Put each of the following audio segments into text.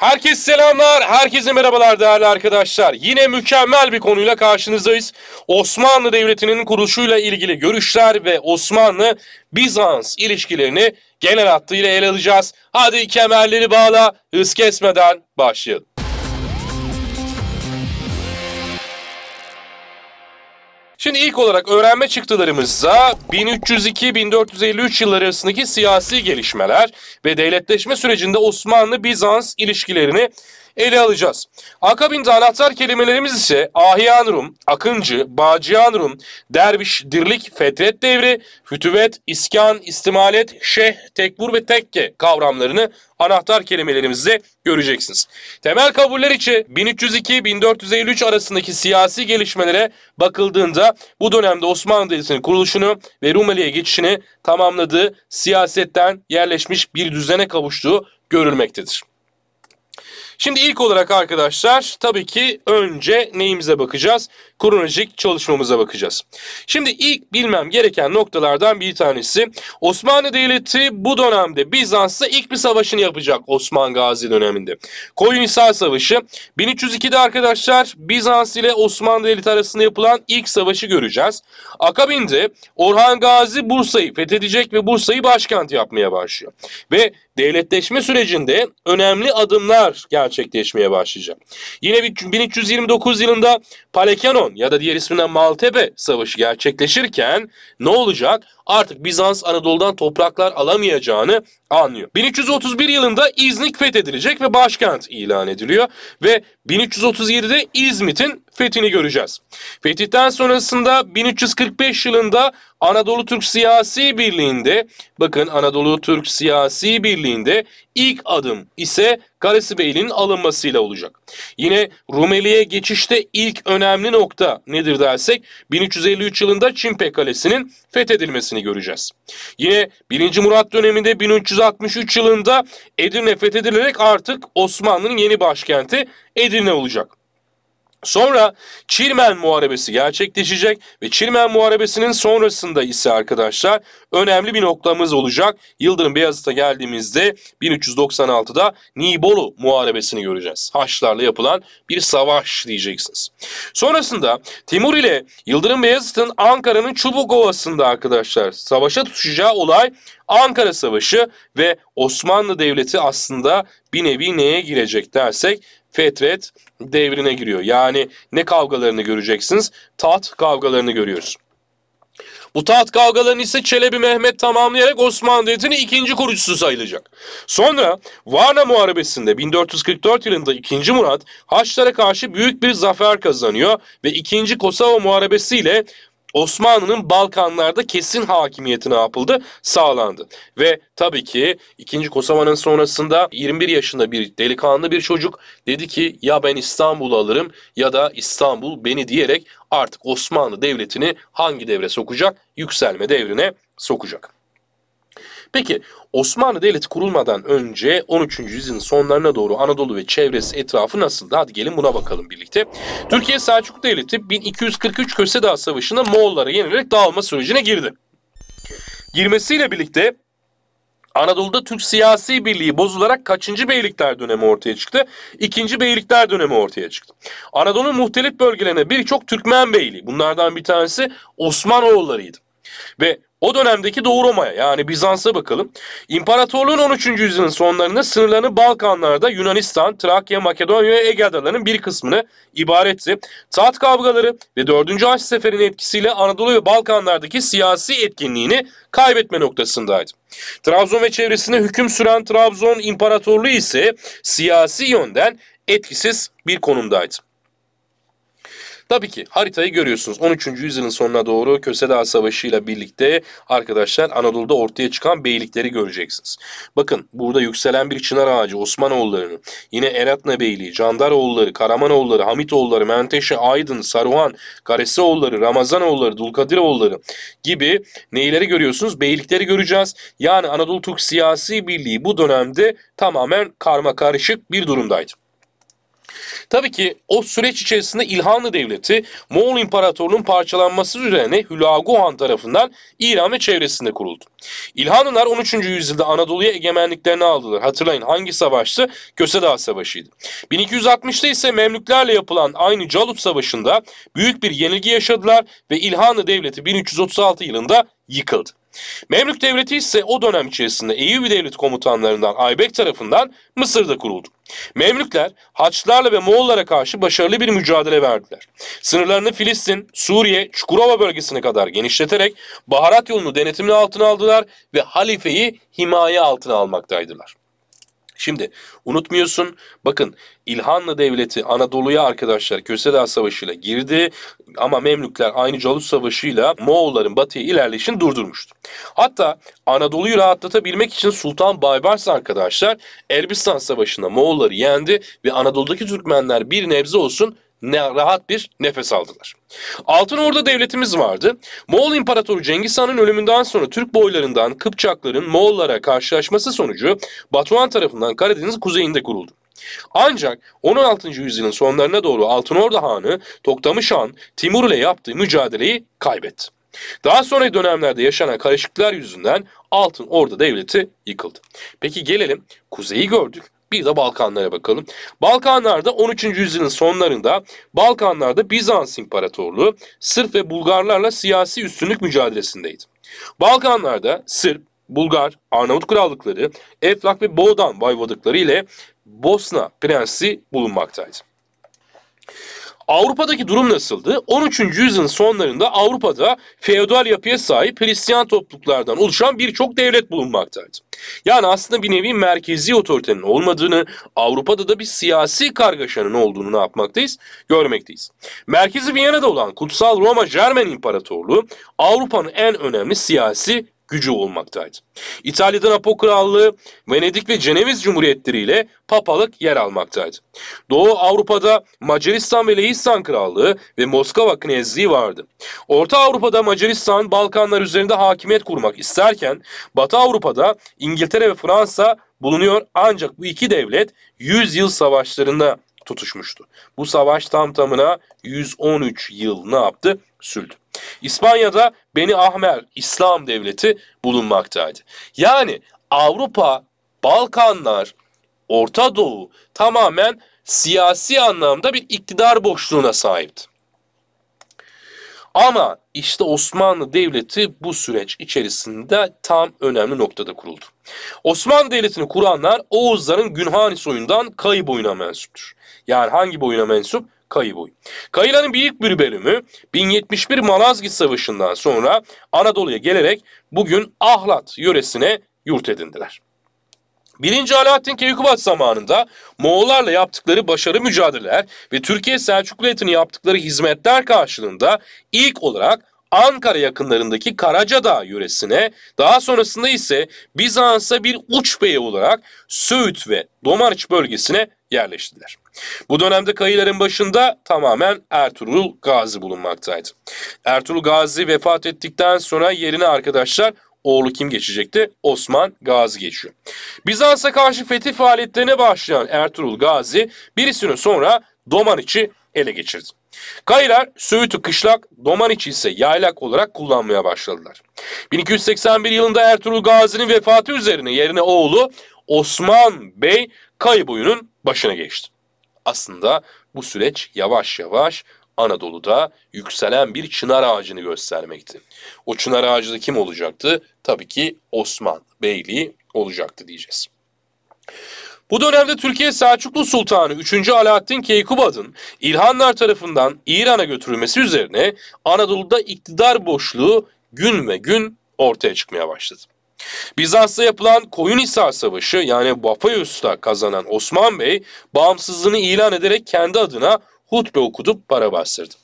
Herkes selamlar, herkese merhabalar değerli arkadaşlar. Yine mükemmel bir konuyla karşınızdayız. Osmanlı Devleti'nin kuruluşuyla ilgili görüşler ve Osmanlı-Bizans ilişkilerini genel hattıyla ele alacağız. Hadi kemerleri bağla, hız kesmeden başlayalım. Şimdi ilk olarak öğrenme çıktılarımızda 1302-1453 yılları arasındaki siyasi gelişmeler ve devletleşme sürecinde Osmanlı-Bizans ilişkilerini ele alacağız. Akabinde anahtar kelimelerimiz ise Ahiyan Akıncı, Bağcıyan Derviş, Dirlik, Fetret Devri, Fütüvet, İskan, İstimalet, şeh, Tekbur ve Tekke kavramlarını anahtar kelimelerimizde göreceksiniz. Temel kabuller içi 1302-1453 arasındaki siyasi gelişmelere bakıldığında bu dönemde Osmanlı Devleti'nin kuruluşunu ve Rumeli'ye geçişini tamamladığı siyasetten yerleşmiş bir düzene kavuştuğu görülmektedir. Şimdi ilk olarak arkadaşlar tabii ki önce neyimize bakacağız? Kronolojik çalışmamıza bakacağız. Şimdi ilk bilmem gereken noktalardan bir tanesi Osmanlı Devleti bu dönemde Bizans'la ilk bir savaşını yapacak Osman Gazi döneminde. Koyunhisar Savaşı 1302'de arkadaşlar Bizans ile Osmanlı Devleti arasında yapılan ilk savaşı göreceğiz. Akabinde Orhan Gazi Bursa'yı fethedecek ve Bursa'yı başkent yapmaya başlıyor. Ve devletleşme sürecinde önemli adımlar gerçekleşmeye başlayacak. Yine 1329 yılında Palekenon ya da diğer ismiyle Maltepe Savaşı gerçekleşirken ne olacak? Artık Bizans Anadolu'dan topraklar alamayacağını anlıyor. 1331 yılında İznik fethedilecek ve başkent ilan ediliyor ve 1337'de İzmit'in fethini göreceğiz. Fetihten sonrasında 1345 yılında Anadolu Türk Siyasi Birliği'nde bakın Anadolu Türk Siyasi Birliği'nde İlk adım ise Gareth Bale'in alınmasıyla olacak. Yine Rumeli'ye geçişte ilk önemli nokta nedir dersek 1353 yılında Çinpe Kalesi'nin fethedilmesini göreceğiz. Yine 1. Murat döneminde 1363 yılında Edirne fethedilerek artık Osmanlı'nın yeni başkenti Edirne olacak. Sonra Çirmen Muharebesi gerçekleşecek ve Çirmen Muharebesi'nin sonrasında ise arkadaşlar önemli bir noktamız olacak. Yıldırım Beyazıt'a geldiğimizde 1396'da Nibolu Muharebesi'ni göreceğiz. Haçlarla yapılan bir savaş diyeceksiniz. Sonrasında Timur ile Yıldırım Beyazıt'ın Ankara'nın Çubuk Ovası'nda arkadaşlar savaşa tutuşacağı olay Ankara Savaşı ve Osmanlı Devleti aslında bir nevi neye girecek dersek fetret devrine giriyor. Yani ne kavgalarını göreceksiniz? Taht kavgalarını görüyoruz. Bu taht kavgalarını ise Çelebi Mehmet tamamlayarak Osmanlı Devleti'nin ikinci kurucusu sayılacak. Sonra Varna Muharebesi'nde 1444 yılında 2. Murat Haçlara karşı büyük bir zafer kazanıyor ve 2. Kosova Muharebesi ile Osmanlı'nın Balkanlarda kesin hakimiyeti ne yapıldı? Sağlandı. Ve tabii ki 2. Kosova'nın sonrasında 21 yaşında bir delikanlı bir çocuk dedi ki ya ben İstanbul'u alırım ya da İstanbul beni diyerek artık Osmanlı Devleti'ni hangi devre sokacak? Yükselme devrine sokacak. Peki Osmanlı Devleti kurulmadan önce 13. yüzyılın sonlarına doğru Anadolu ve çevresi etrafı nasıldı? Hadi gelin buna bakalım birlikte. Türkiye Selçuklu Devleti 1243 Köse Dağı Savaşı'nda Moğollara yenilerek dağılma sürecine girdi. Girmesiyle birlikte Anadolu'da Türk siyasi birliği bozularak kaçıncı beylikler dönemi ortaya çıktı? İkinci beylikler dönemi ortaya çıktı. Anadolu'nun muhtelif bölgelerine birçok Türkmen beyliği, bunlardan bir tanesi Osmanoğullarıydı. Ve o dönemdeki Doğu Roma'ya yani Bizans'a bakalım. İmparatorluğun 13. yüzyılın sonlarında sınırlarını Balkanlarda Yunanistan, Trakya, Makedonya ve Ege adalarının bir kısmını ibaretti. Taht kavgaları ve 4. Haçlı Seferi'nin etkisiyle Anadolu ve Balkanlardaki siyasi etkinliğini kaybetme noktasındaydı. Trabzon ve çevresinde hüküm süren Trabzon İmparatorluğu ise siyasi yönden etkisiz bir konumdaydı. Tabii ki haritayı görüyorsunuz. 13. yüzyılın sonuna doğru Köse Dağı Savaşı ile birlikte arkadaşlar Anadolu'da ortaya çıkan beylikleri göreceksiniz. Bakın burada yükselen bir çınar ağacı Osmanoğulları'nın, yine Eratna Beyliği, Candaroğulları, Karamanoğulları, Hamitoğulları, Menteşe, Aydın, Saruhan, Karesioğulları, Ramazanoğulları, Dulkadiroğulları gibi neyleri görüyorsunuz? Beylikleri göreceğiz. Yani Anadolu Türk Siyasi Birliği bu dönemde tamamen karma karışık bir durumdaydı. Tabii ki o süreç içerisinde İlhanlı Devleti Moğol İmparatorluğu'nun parçalanması üzerine Hülagu Han tarafından İran ve çevresinde kuruldu. İlhanlılar 13. yüzyılda Anadolu'ya egemenliklerini aldılar. Hatırlayın hangi savaştı? Köse Savaşı'ydı. 1260'ta ise Memlüklerle yapılan aynı Calut Savaşı'nda büyük bir yenilgi yaşadılar ve İlhanlı Devleti 1336 yılında yıkıldı. Memlük Devleti ise o dönem içerisinde Eyyubi Devlet komutanlarından Aybek tarafından Mısır'da kuruldu. Memlükler Haçlılarla ve Moğollara karşı başarılı bir mücadele verdiler. Sınırlarını Filistin, Suriye, Çukurova bölgesine kadar genişleterek baharat yolunu denetimin altına aldılar ve halifeyi himaye altına almaktaydılar. Şimdi unutmuyorsun bakın İlhanlı Devleti Anadolu'ya arkadaşlar Köse ile girdi ama Memlükler aynı Calut ile Moğolların batıya ilerleyişini durdurmuştu. Hatta Anadolu'yu rahatlatabilmek için Sultan Baybars arkadaşlar Erbistan Savaşı'nda Moğolları yendi ve Anadolu'daki Türkmenler bir nebze olsun ne, rahat bir nefes aldılar. Altın Orda devletimiz vardı. Moğol İmparatoru Cengiz Han'ın ölümünden sonra Türk boylarından Kıpçakların Moğollara karşılaşması sonucu Batuhan tarafından Karadeniz kuzeyinde kuruldu. Ancak 16. yüzyılın sonlarına doğru Altın Orda Hanı Toktamış Han Timur ile yaptığı mücadeleyi kaybetti. Daha sonraki dönemlerde yaşanan karışıklıklar yüzünden Altın Orda Devleti yıkıldı. Peki gelelim kuzeyi gördük, bir de Balkanlara bakalım. Balkanlarda 13. yüzyılın sonlarında Balkanlarda Bizans İmparatorluğu Sırp ve Bulgarlarla siyasi üstünlük mücadelesindeydi. Balkanlarda Sırp, Bulgar, Arnavut krallıkları, Eflak ve Boğdan vayvodalıkları ile Bosna prensi bulunmaktaydı. Avrupa'daki durum nasıldı? 13. yüzyılın sonlarında Avrupa'da feodal yapıya sahip Hristiyan topluluklardan oluşan birçok devlet bulunmaktaydı. Yani aslında bir nevi merkezi otoritenin olmadığını, Avrupa'da da bir siyasi kargaşanın olduğunu ne yapmaktayız? Görmekteyiz. Merkezi Viyana'da olan Kutsal Roma Cermen İmparatorluğu Avrupa'nın en önemli siyasi gücü olmaktaydı. İtalya Danapo Krallığı, Venedik ve Ceneviz Cumhuriyetleri ile papalık yer almaktaydı. Doğu Avrupa'da Macaristan ve Lehistan Krallığı ve Moskova Knezliği vardı. Orta Avrupa'da Macaristan Balkanlar üzerinde hakimiyet kurmak isterken Batı Avrupa'da İngiltere ve Fransa bulunuyor ancak bu iki devlet 100 yıl savaşlarında tutuşmuştu. Bu savaş tam tamına 113 yıl ne yaptı? sürdü. İspanya'da Beni Ahmer İslam Devleti bulunmaktaydı. Yani Avrupa, Balkanlar, Orta Doğu tamamen siyasi anlamda bir iktidar boşluğuna sahipti. Ama işte Osmanlı Devleti bu süreç içerisinde tam önemli noktada kuruldu. Osmanlı Devleti'ni kuranlar Oğuzların Günhani soyundan Kayı boyuna mensuptur. Yani hangi boyuna mensup? Kayıboy. Kayıların büyük bir bölümü 1071 Malazgirt Savaşı'ndan sonra Anadolu'ya gelerek bugün Ahlat yöresine yurt edindiler. 1. Alaaddin Keykubat zamanında Moğollarla yaptıkları başarı mücadeleler ve Türkiye Selçuklu yaptıkları hizmetler karşılığında ilk olarak Ankara yakınlarındaki Karacadağ yöresine, daha sonrasında ise Bizans'a bir uç beyi olarak Söğüt ve Domarç bölgesine yerleştiler. Bu dönemde kayıların başında tamamen Ertuğrul Gazi bulunmaktaydı. Ertuğrul Gazi vefat ettikten sonra yerine arkadaşlar oğlu kim geçecekti? Osman Gazi geçiyor. Bizans'a karşı fetih faaliyetlerine başlayan Ertuğrul Gazi bir süre sonra Domaniç'i ele geçirdi. Kayılar Söğüt'ü kışlak, Domaniç'i ise yaylak olarak kullanmaya başladılar. 1281 yılında Ertuğrul Gazi'nin vefatı üzerine yerine oğlu Osman Bey kayı boyunun başına geçti. Aslında bu süreç yavaş yavaş Anadolu'da yükselen bir çınar ağacını göstermekti. O çınar ağacı da kim olacaktı? Tabii ki Osman Beyliği olacaktı diyeceğiz. Bu dönemde Türkiye Selçuklu Sultanı 3. Alaaddin Keykubad'ın İlhanlar tarafından İran'a götürülmesi üzerine Anadolu'da iktidar boşluğu gün ve gün ortaya çıkmaya başladı. Bizans'ta yapılan Koyunhisar Savaşı yani Vafayus'ta kazanan Osman Bey bağımsızlığını ilan ederek kendi adına hutbe okutup para bastırdı.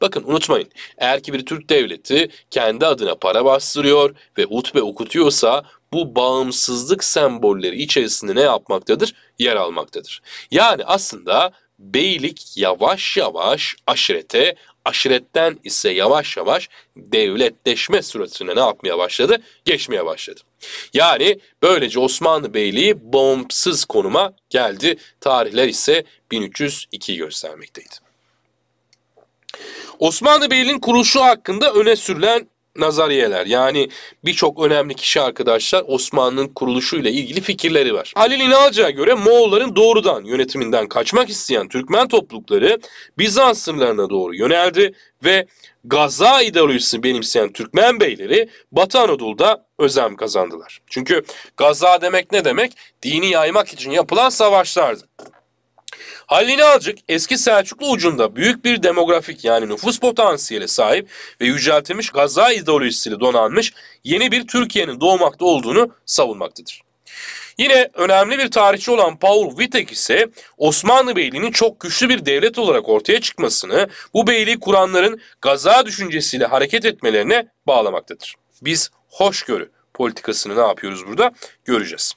Bakın unutmayın eğer ki bir Türk devleti kendi adına para bastırıyor ve hutbe okutuyorsa bu bağımsızlık sembolleri içerisinde ne yapmaktadır? Yer almaktadır. Yani aslında beylik yavaş yavaş aşirete, aşiretten ise yavaş yavaş devletleşme sürecine ne yapmaya başladı? Geçmeye başladı. Yani böylece Osmanlı Beyliği bağımsız konuma geldi. Tarihler ise 1302 göstermekteydi. Osmanlı Beyliği'nin kuruluşu hakkında öne sürülen nazariyeler yani birçok önemli kişi arkadaşlar Osmanlı'nın kuruluşuyla ilgili fikirleri var. Halil İnalca'ya göre Moğolların doğrudan yönetiminden kaçmak isteyen Türkmen toplulukları Bizans sınırlarına doğru yöneldi ve Gaza ideolojisini benimseyen Türkmen beyleri Batı Anadolu'da özlem kazandılar. Çünkü Gaza demek ne demek? Dini yaymak için yapılan savaşlardı. Halil Alcık eski Selçuklu ucunda büyük bir demografik yani nüfus potansiyeli sahip ve yüceltilmiş gaza ideolojisiyle donanmış yeni bir Türkiye'nin doğmakta olduğunu savunmaktadır. Yine önemli bir tarihçi olan Paul Wittek ise Osmanlı Beyliği'nin çok güçlü bir devlet olarak ortaya çıkmasını bu beyliği kuranların gaza düşüncesiyle hareket etmelerine bağlamaktadır. Biz hoşgörü politikasını ne yapıyoruz burada göreceğiz.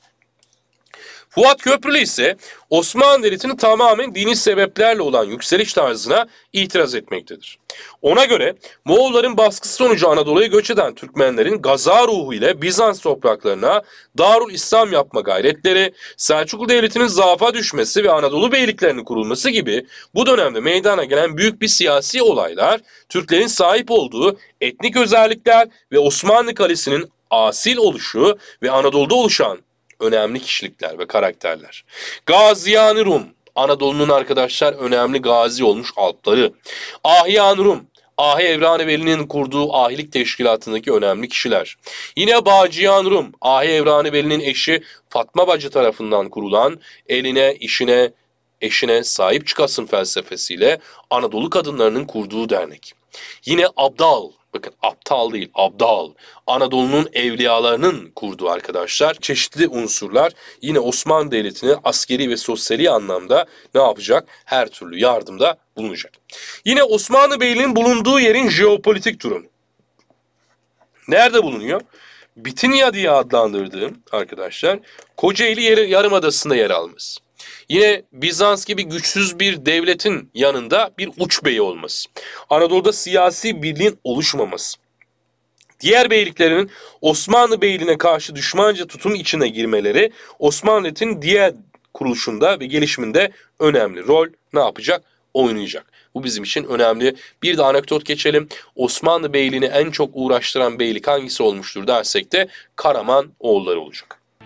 Fuat Köprülü ise Osmanlı Devleti'nin tamamen dini sebeplerle olan yükseliş tarzına itiraz etmektedir. Ona göre Moğolların baskısı sonucu Anadolu'ya göç eden Türkmenlerin gaza ruhu ile Bizans topraklarına Darul İslam yapma gayretleri, Selçuklu Devleti'nin zaafa düşmesi ve Anadolu beyliklerinin kurulması gibi bu dönemde meydana gelen büyük bir siyasi olaylar, Türklerin sahip olduğu etnik özellikler ve Osmanlı Kalesi'nin asil oluşu ve Anadolu'da oluşan önemli kişilikler ve karakterler. Gaziyan Rum, Anadolu'nun arkadaşlar önemli gazi olmuş alpları. Ahyan Rum, Ahi Evranibeli'nin kurduğu ahilik teşkilatındaki önemli kişiler. Yine Bağcıyan Rum, Ahi Evranibeli'nin eşi Fatma Bacı tarafından kurulan eline, işine, eşine sahip çıkasın felsefesiyle Anadolu kadınlarının kurduğu dernek. Yine Abdal, Bakın aptal değil, abdal. Anadolu'nun evliyalarının kurduğu arkadaşlar çeşitli unsurlar yine Osmanlı Devleti'ni askeri ve sosyali anlamda ne yapacak? Her türlü yardımda bulunacak. Yine Osmanlı Beyliği'nin bulunduğu yerin jeopolitik durumu. Nerede bulunuyor? Bitinya diye adlandırdığım arkadaşlar Kocaeli yarı, Yarımadası'nda yer alması. Yine Bizans gibi güçsüz bir devletin yanında bir uç beyi olması. Anadolu'da siyasi birliğin oluşmaması. Diğer beyliklerin Osmanlı Beyliğine karşı düşmanca tutum içine girmeleri Osmanlı'nın diğer kuruluşunda ve gelişiminde önemli rol ne yapacak? Oynayacak. Bu bizim için önemli. Bir de anekdot geçelim. Osmanlı Beyliğini en çok uğraştıran beylik hangisi olmuştur dersek de Karaman oğulları olacak.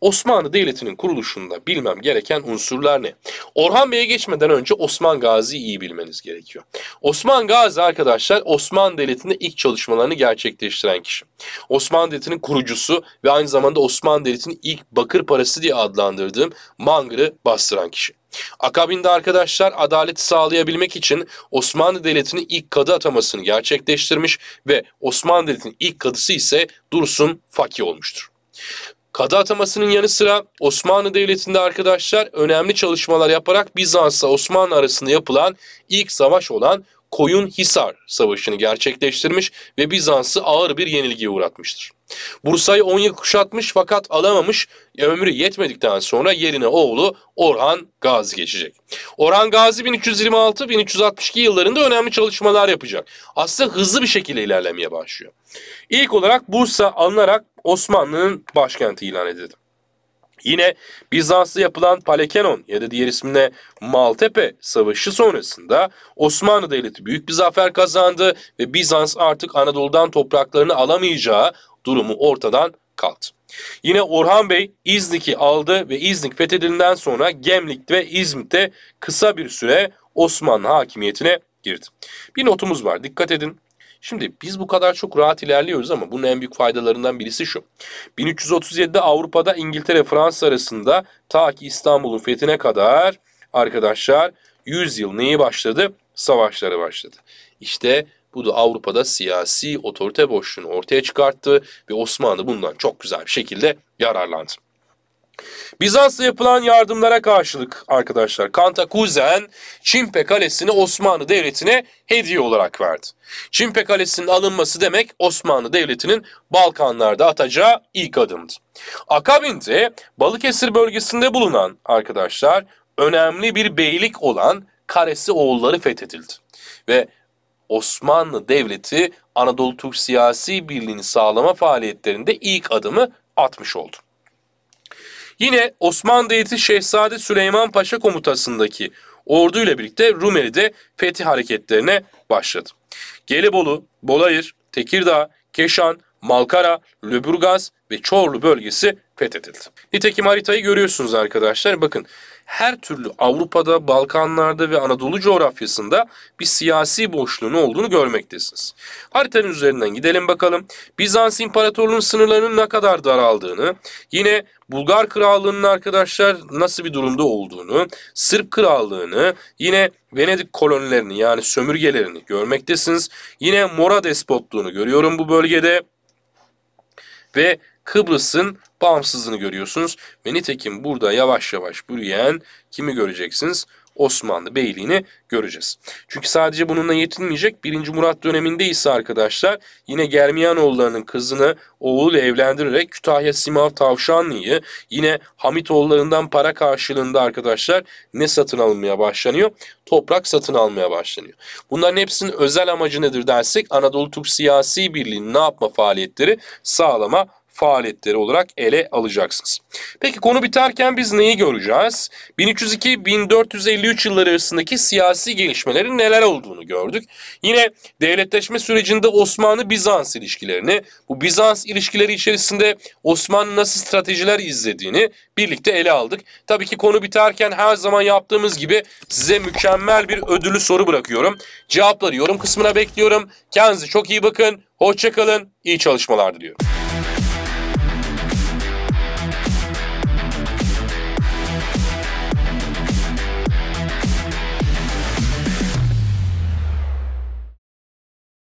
Osmanlı Devleti'nin kuruluşunda bilmem gereken unsurlar ne? Orhan Bey'e geçmeden önce Osman Gazi'yi iyi bilmeniz gerekiyor. Osman Gazi arkadaşlar Osmanlı Devleti'nde ilk çalışmalarını gerçekleştiren kişi. Osmanlı Devleti'nin kurucusu ve aynı zamanda Osmanlı Devleti'nin ilk bakır parası diye adlandırdığım Mangır'ı bastıran kişi. Akabinde arkadaşlar adalet sağlayabilmek için Osmanlı Devleti'nin ilk kadı atamasını gerçekleştirmiş ve Osmanlı Devleti'nin ilk kadısı ise Dursun Fakih olmuştur. Kadı atamasının yanı sıra Osmanlı Devleti'nde arkadaşlar önemli çalışmalar yaparak Bizans'la Osmanlı arasında yapılan ilk savaş olan Koyun Hisar Savaşı'nı gerçekleştirmiş ve Bizans'ı ağır bir yenilgiye uğratmıştır. Bursa'yı 10 yıl kuşatmış fakat alamamış, ömrü yetmedikten sonra yerine oğlu Orhan Gazi geçecek. Orhan Gazi 1326-1362 yıllarında önemli çalışmalar yapacak. Aslında hızlı bir şekilde ilerlemeye başlıyor. İlk olarak Bursa alınarak Osmanlı'nın başkenti ilan edildi. Yine Bizanslı yapılan Palekenon ya da diğer ismine Maltepe Savaşı sonrasında Osmanlı Devleti büyük bir zafer kazandı ve Bizans artık Anadolu'dan topraklarını alamayacağı durumu ortadan kaldı. Yine Orhan Bey İznik'i aldı ve İznik fethedilinden sonra Gemlik ve İzmit'te kısa bir süre Osmanlı hakimiyetine girdi. Bir notumuz var dikkat edin. Şimdi biz bu kadar çok rahat ilerliyoruz ama bunun en büyük faydalarından birisi şu. 1337'de Avrupa'da İngiltere Fransa arasında ta ki İstanbul'un fethine kadar arkadaşlar 100 yıl neyi başladı? Savaşları başladı. İşte bu da Avrupa'da siyasi otorite boşluğunu ortaya çıkarttı ve Osmanlı bundan çok güzel bir şekilde yararlandı. Bizans'a yapılan yardımlara karşılık arkadaşlar Kantakuzen Çimpe Kalesi'ni Osmanlı Devleti'ne hediye olarak verdi. Çimpe Kalesi'nin alınması demek Osmanlı Devleti'nin Balkanlarda atacağı ilk adımdı. Akabinde Balıkesir bölgesinde bulunan arkadaşlar önemli bir beylik olan Karesi oğulları fethedildi. Ve Osmanlı Devleti Anadolu Türk siyasi birliğini sağlama faaliyetlerinde ilk adımı atmış oldu. Yine Osmanlı Devleti Şehzade Süleyman Paşa komutasındaki orduyla birlikte Rumeli'de fetih hareketlerine başladı. Gelibolu, Bolayır, Tekirdağ, Keşan, Malkara, Lüburgaz ve Çorlu bölgesi fethedildi. Nitekim haritayı görüyorsunuz arkadaşlar. Bakın her türlü Avrupa'da, Balkanlarda ve Anadolu coğrafyasında bir siyasi boşluğun olduğunu görmektesiniz. Haritanın üzerinden gidelim bakalım. Bizans İmparatorluğu'nun sınırlarının ne kadar daraldığını, yine Bulgar Krallığı'nın arkadaşlar nasıl bir durumda olduğunu, Sırp Krallığı'nı, yine Venedik kolonilerini yani sömürgelerini görmektesiniz. Yine Mora despotluğunu görüyorum bu bölgede. Ve Kıbrıs'ın bağımsızlığını görüyorsunuz. Ve nitekim burada yavaş yavaş büyüyen kimi göreceksiniz? Osmanlı Beyliğini göreceğiz. Çünkü sadece bununla yetinmeyecek. 1. Murat döneminde ise arkadaşlar yine Germiyanoğullarının kızını oğluyla evlendirerek Kütahya Simav Tavşanlı'yı yine Hamitoğullarından para karşılığında arkadaşlar ne satın alınmaya başlanıyor? Toprak satın almaya başlanıyor. Bunların hepsinin özel amacı nedir dersek Anadolu Türk Siyasi Birliği'nin ne yapma faaliyetleri? Sağlama faaliyetleri olarak ele alacaksınız. Peki konu biterken biz neyi göreceğiz? 1302-1453 yılları arasındaki siyasi gelişmelerin neler olduğunu gördük. Yine devletleşme sürecinde Osmanlı-Bizans ilişkilerini, bu Bizans ilişkileri içerisinde Osmanlı nasıl stratejiler izlediğini birlikte ele aldık. Tabii ki konu biterken her zaman yaptığımız gibi size mükemmel bir ödülü soru bırakıyorum. Cevapları yorum kısmına bekliyorum. Kendinize çok iyi bakın. Hoşçakalın. İyi çalışmalar diliyorum.